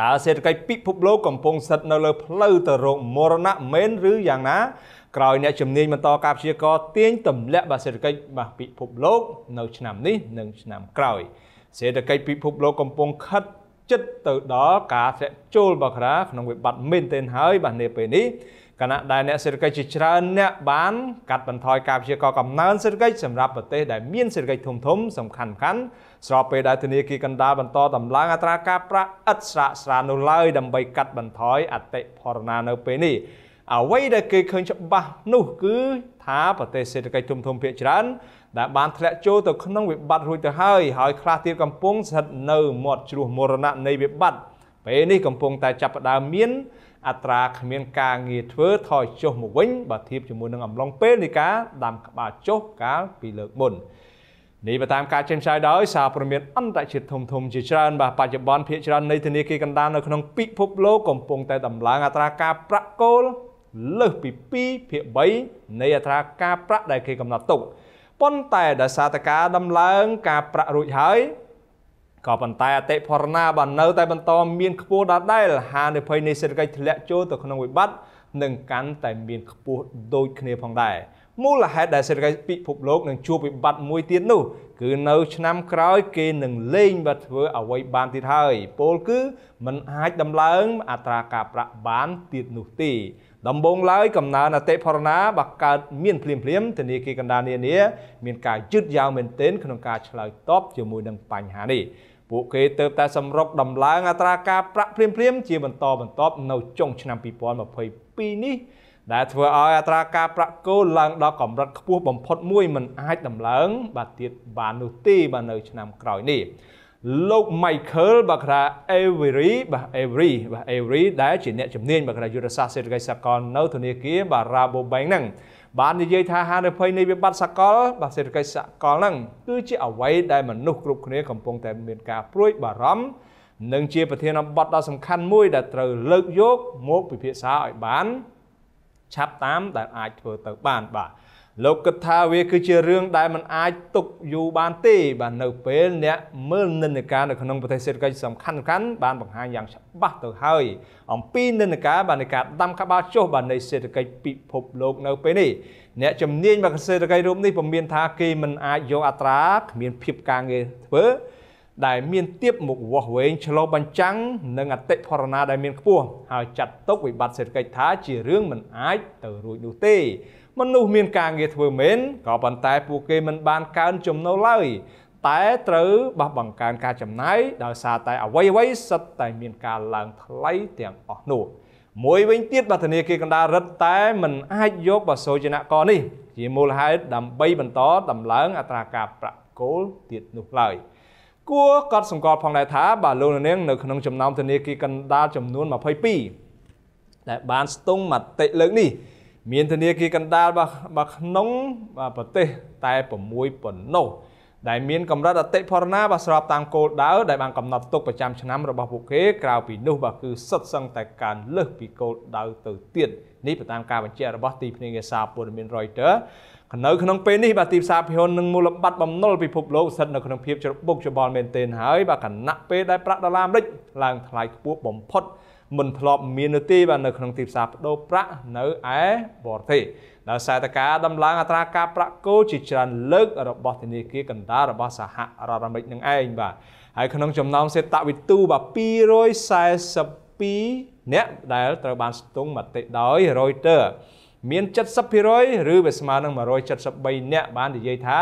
តើសេដ្ឋកិច្ចពិភពលោកកំពុងស្ថិតនៅលើផ្លូវទៅរកមរណៈមែនឬយ៉ាងណា ក្រោយអ្នកជំនាញបន្តការព្យាករណ៍ទាញទម្លាក់បាសេដ្ឋកិច្ចបាពិភពលោកនៅឆ្នាំនេះនិងឆ្នាំក្រោយសេដ្ឋកិច្ចពិភពលោកកំពុងខិតចិត្តទៅដល់ការធ្លាក់ចូលបាក្រាក្នុងវិបត្តិមែនទែនហើយបាទនាពេលនេះគណៈដែលអ្នកសេដ្ឋកិច្ចជាច្រើនអ្នកបានកាត់បន្ថយការព្យាករកំណើនសេដ្ឋកិច្ចសម្រាប់ប្រទេសដែលមានសេដ្ឋកិច្ចធំធំសំខាន់ៗស្របពេលដែលធនាគារកណ្ដាលបន្តដំឡើងអត្រាការប្រាក់ឥតស្រាកស្រាននោះឡើយដើម្បីកាត់បន្ថយអតិផរណានៅពេលនេះអ្វីដែលគេឃើញច្បាស់នោះគឺថាប្រទេសសេដ្ឋកិច្ចធំធំភាគច្រើនដែលបានធ្លាក់ចូលទៅក្នុងវិបត្តិរួចទៅហើយហើយខ្លះទៀតកំពុងស្ថិតនៅមាត់ជ្រោះមរណៈនៃវិបត្តិពេលនេះកំពុងតែចាប់ផ្ដើមមានអត្រាគ្មានការងារធ្វើថយចុះមកវិញបើធៀបជាមួយនឹងអំឡុងពេលនៃការដាំក្បាលចុះកាលពីលើកមុននេះបើតាមការចេញផ្សាយដោយសារព័ត៌មានអន្តរជាតិធំធំជាច្រើនបាទបច្ចុប្បន្នភាគច្រើននៃធនាគារកណ្ដាលនៅក្នុងពិភពលោកកំពុងតែដំឡើងអត្រាការប្រាក់គោលលើសពី2ភាគ3នៃអត្រាការប្រាក់ដែលគេកំណត់ទុកប៉ុន្តែដោយសារតការដំឡើងការប្រាក់រួចហើយក៏ប៉ុន្តែអតិផរណាបាននៅតែបន្តមានខ្ពស់ដដែលហានិភ័យនៃសេដ្ឋកិច្ចធ្លាក់ចូលទៅក្នុងវិបត្តិនឹងកាន់តែមានខ្ពស់ដូចគ្នាផងដែរមូលហេតុដែលសេដ្ឋកិច្ចពិភពលោកនឹងជួបវិបត្តិមួយទៀតនោះគឺនៅឆ្នាំក្រោយគេនឹងលែងមកធ្វើអ្វីបានទៀតហើយពោលគឺมันអាចដំឡើងអត្រាការប្រាក់បានទៀតនោះទេដំបូងឡើយកំណើនអតិផរណាបើកើតមានភ្លាមភ្លាមធនាគារកណ្ដាលនានា មានការយឺតយ៉ាវមែនទែនក្នុងការឆ្លើយតបជាមួយនឹងបញ្ហានេះពួកគេទៅតែសម្រុកដំឡើងអត្រាការប្រាក់ភ្លាមភ្លាមជាបន្តបន្ទាប់នៅចុងឆ្នាំ2022នេះដែលធ្វើឲ្យអត្រាការប្រាក់គោលឡើងដល់កម្រិតខ្ពស់បំផុតមួយមិនអាចដំឡើងបាទទៀតបាននោះទេបាទនៅឆ្នាំក្រោយនេះលោក Michael បាក្រា Avery បាទ Avery បាទ Avery ដែលជាអ្នកជំនាញបាក្រាយុទ្ធសាស្ត្រសេដ្ឋកិច្ចសកលនៅធនាគារបាទ Rabobank ហ្នឹងបាននិយាយថាហានិភ័យនៃវិបត្តិសកលបាទសេដ្ឋកិច្ចសកលហ្នឹងគឺជាអ្វីដែលមនុស្សគ្រប់គ្នាកំពុងតែមានការព្រួយបារម្ភនិងជាប្រធានបទដ៏សំខាន់មួយដែលត្រូវលើកយកមកពិភាក្សាឲ្យបានឆាប់តាមដែលអាចធ្វើទៅបានបាទលោកគិតថាវា គឺជារឿងដែលมันអាចទុកយូរបានទេបាទនៅពេលអ្នកមើលនិន្នាការនៅក្នុងប្រទេសសេដ្ឋកិច្ចសំខាន់ៗបានបង្ហាញយ៉ាងច្បាស់ទៅហើយអំពីនិន្នាការបាទនៃការដាំក្បាលចុះបាទនៃសេដ្ឋកិច្ចពិភពលោកនៅពេលនេះអ្នកជំនាញមកសេដ្ឋកិច្ចរូបនេះពំមានថាគេមិនអាចយកអត្រាគ្មានភាពការងារធ្វើដែលមានទៀបមុខវាស់វែងឆ្លោះបញ្ចាំងនឹងអតិផរណាដែលមានខ្ពស់ហើយចាត់ទុកវិបត្តិសេដ្ឋកិច្ចថាជារឿងមិនអាចទៅរួចនោះទេមនុស្សមានការងារធ្វើមែនក៏ប៉ុន្តែពួកគេមិនបានកើនចំណូលឡើយតែត្រូវបះបង្កើនការចំណាយដោយសារតែអ្វីអ្វីសិតតែមានការឡើង ថ្លៃទាំងអស់នោះ មួយវិញទៀតបាទធនាគារកណ្ដាលរដ្ឋតែមិនអាចយកបសូចនករនេះ ជាមូលហេតុដើម្បីបន្តដំឡើងអត្រាការប្រាក់គោលទៀតនោះឡើយ។គួរកត់សម្គាល់ផងដែរថាបាទលោកនាងនៅក្នុងចំណោមធនាគារកណ្ដាលចំនួន22ដែលបានស្ទង់មតិលើកនេះ មានធនាគារកណ្ដាលរបស់ក្នុងប្រទេសតែ6ប៉ុណ្ណោះដែលមានកម្រិតអតិផរណាបាទស្របតាមគោលដៅដែលបានកំណត់ទុកប្រចាំឆ្នាំរបស់ពួកគេក្រៅពីនោះបាទគឺសុទ្ធសឹងតែការលើសពីគោលដៅទៅទៀតនេះតាមការបញ្ជាក់របស់ទីភ្នាក់ងារសារព័ត៌មាន Reuters នៅក្នុងពេលនេះបាទទីផ្សារភិយននិងមូលបត្របំណុលពិភពលោកស្ថិតនៅក្នុងភាពច្របូកច្របល់មែនទែនហើយបាទគណៈពេលដែលប្រាក់ដុល្លារអាមេរិកឡើងថ្លៃខ្ពស់បំផុត មិនធ្លាប់មាននោះទេបាទនៅក្នុងទីផ្សារបដូរប្រាក់នៅឯបរទេសដោយសារតការដំឡើង អត្រាការប្រាក់គោលជាច្រើនលើករបស់ធនាគារកណ្ដាលរបស់សហរដ្ឋអាមេរិកនឹងឯងបាទហើយក្នុងចំណោមសេតវិទូបាទ242អ្នកដែលត្រូវបានស្ទង់មតិដោយ Reuters មាន70%ឬវាស្មើនឹង173អ្នកបាននិយាយថា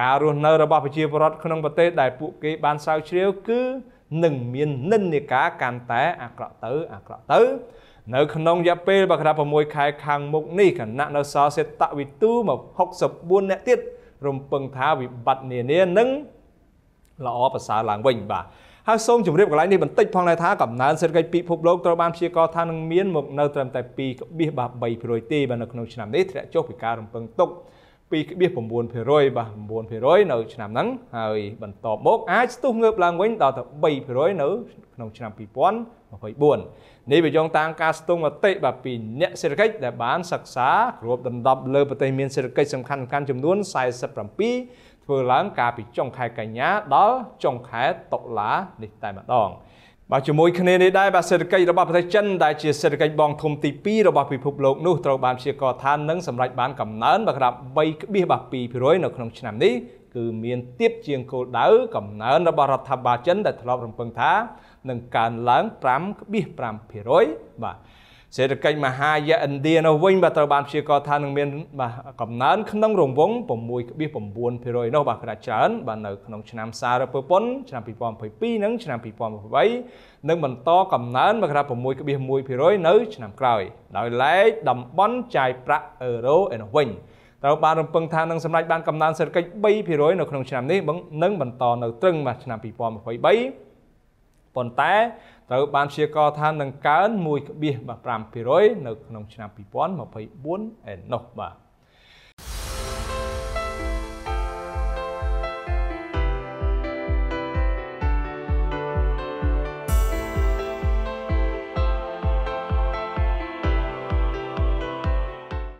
ការរស់នៅរបស់ប្រជាពលរដ្ឋក្នុងប្រទេសដែលពួកគេបានស្រាវជ្រាវគឺនឹងមាននិន្នាការកាន់តែអាក្រក់ទៅអាក្រក់ទៅនៅក្នុងរយៈពេលបករា6ខែខាងមុខនេះគណៈនៅសល់សេតវិទូមក64អ្នកទៀតរំពឹងថាវិបត្តិនានានឹងល្អប្រសើរឡើងវិញបាទហើយសូមជម្រាបកន្លែងនេះបន្តិចផងដែរថាកំណើនសេដ្ឋកិច្ចពិភពលោកត្រូវបានព្យាករណ៍ថានឹងមានមកនៅត្រឹមតែ2.3%ទេបាទនៅ ក្នុងឆ្នាំនេះធ្លាក់ចុះពីការរំពឹងទុក2.9%បាទ9%នៅឆ្នាំហ្នឹងហើយបន្តមកអាចស្ទុះងើបឡើងវិញដល់ទៅ3%នៅក្នុងឆ្នាំ2024នេះបើយោងតាមការស្ទង់មតិបាទពីអ្នកសេដ្ឋកិច្ចដែលបានសិក្សាគ្របដណ្ដប់លើប្រទេសមានសេដ្ឋកិច្ចសំខាន់ៗចំនួន47ធ្វើឡើងកាលពីចុងខែកញ្ញាដល់ចុងខែតុលានេះតែម្ដងបាទជាមួយគ្នានេះដែរបាទសេដ្ឋកិច្ចរបស់ប្រទេសចិនដែលជាសេដ្ឋកិច្ចបងធំទី2របស់ពិភពលោកនោះត្រូវបានព្យាករណ៍ថានឹងសម្រេចបានកំណើនបាទក្រាប់3.2%នៅក្នុងឆ្នាំនេះគឺមានទៀតជាងគោលដៅកំណើនរបស់រដ្ឋាភិបាលចិនដែលធ្លាប់រំពឹងថានឹងកើនឡើង5.5%បាទសេដ្ឋកិច្ចមហាយៈឥណ្ឌានោះវិញបាទត្រូវបានព្យាករថានឹងមានបាទកំណើនក្នុងរង្វង់6.9%នោះបាទគណៈច្រើនបាទនៅក្នុងឆ្នាំសារពើពន្ធឆ្នាំ2022និងឆ្នាំ2028នឹងបន្តកំណើនមកដល់6.1%នៅឆ្នាំក្រោយដោយឡែកតំបន់ចាយប្រាក់អឺរ៉ូឯនោះវិញត្រូវបានរំពឹងថានឹងសម្រេចបានកំណើនសេដ្ឋកិច្ច3%នៅក្នុងឆ្នាំនេះនិងបន្តនៅត្រឹងបាទឆ្នាំ2023ប៉ុន្តែត្រូវបានព្យាករថានឹងកើន1.5%នៅក្នុងឆ្នាំ2024ឯណោះបាទ